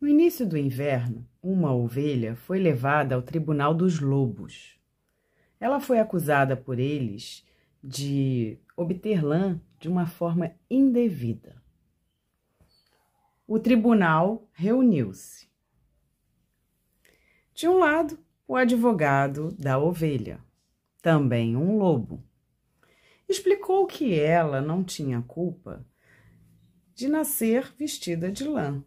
No início do inverno, uma ovelha foi levada ao tribunal dos lobos. Ela foi acusada por eles de obter lã de uma forma indevida. O tribunal reuniu-se. De um lado, o advogado da ovelha, também um lobo. Explicou que ela não tinha culpa de nascer vestida de lã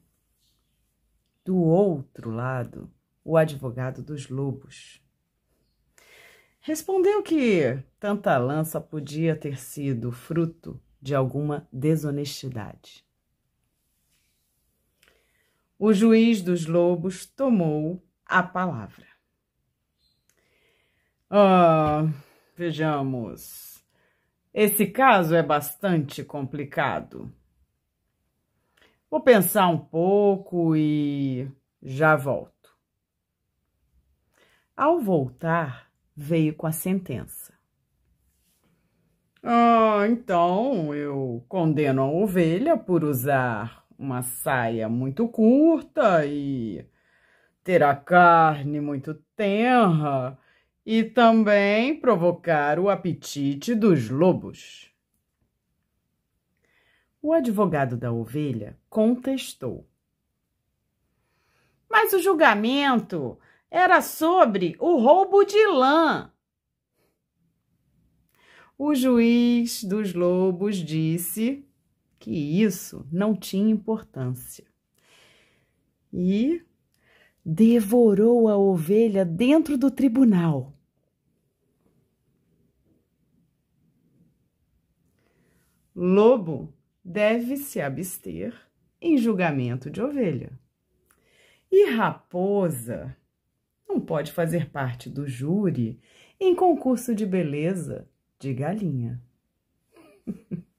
do outro lado, o advogado dos lobos. Respondeu que tanta lança podia ter sido fruto de alguma desonestidade. O juiz dos lobos tomou a palavra. Ah, vejamos. Esse caso é bastante complicado. Vou pensar um pouco e já volto. Ao voltar, veio com a sentença. Ah, então eu condeno a ovelha por usar uma saia muito curta e ter a carne muito tenra e também provocar o apetite dos lobos. O advogado da ovelha contestou. Mas o julgamento era sobre o roubo de lã. O juiz dos lobos disse que isso não tinha importância e devorou a ovelha dentro do tribunal. Lobo deve se abster em julgamento de ovelha. E raposa não pode fazer parte do júri em concurso de beleza de galinha.